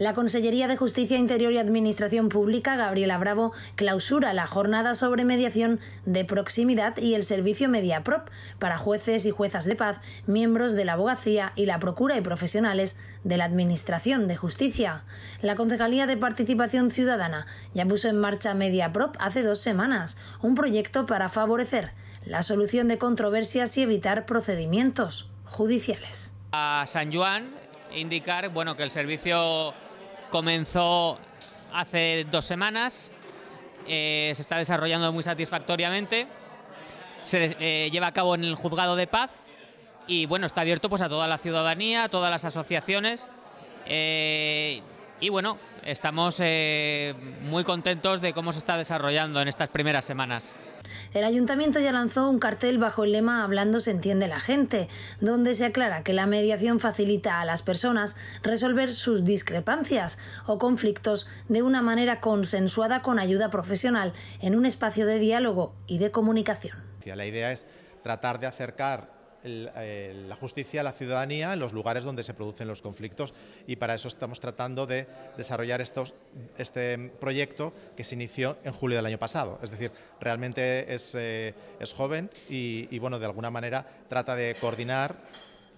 La Consejería de Justicia Interior y Administración Pública, Gabriela Bravo, clausura la jornada sobre mediación de proximidad y el servicio MediaProp para jueces y juezas de paz, miembros de la abogacía y la procura y profesionales de la Administración de Justicia. La Concejalía de Participación Ciudadana ya puso en marcha MediaProp hace dos semanas, un proyecto para favorecer la solución de controversias y evitar procedimientos judiciales. A San Juan indicar bueno, que el servicio comenzó hace dos semanas, eh, se está desarrollando muy satisfactoriamente, se eh, lleva a cabo en el juzgado de paz y bueno, está abierto pues, a toda la ciudadanía, a todas las asociaciones. Eh, y bueno, estamos eh, muy contentos de cómo se está desarrollando en estas primeras semanas. El ayuntamiento ya lanzó un cartel bajo el lema Hablando se entiende la gente, donde se aclara que la mediación facilita a las personas resolver sus discrepancias o conflictos de una manera consensuada con ayuda profesional en un espacio de diálogo y de comunicación. La idea es tratar de acercar eh, la justicia la ciudadanía en los lugares donde se producen los conflictos y para eso estamos tratando de desarrollar estos, este proyecto que se inició en julio del año pasado. Es decir, realmente es, eh, es joven y, bueno, de alguna manera trata de coordinar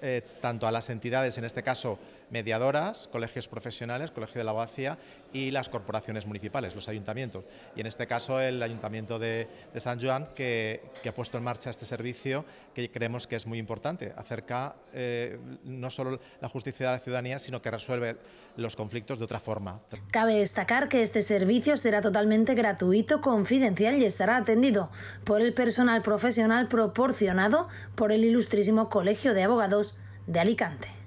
eh, tanto a las entidades, en este caso mediadoras, colegios profesionales, Colegio de la Abogacía y las corporaciones municipales, los ayuntamientos. Y en este caso el Ayuntamiento de, San Juan que, ha puesto en marcha este servicio que creemos que es muy importante, acerca eh, no solo la justicia de la ciudadanía, sino que resuelve los conflictos de otra forma. Cabe destacar que este servicio será totalmente gratuito, confidencial y estará atendido por el personal profesional proporcionado por el Ilustrísimo Colegio de Abogados de Alicante.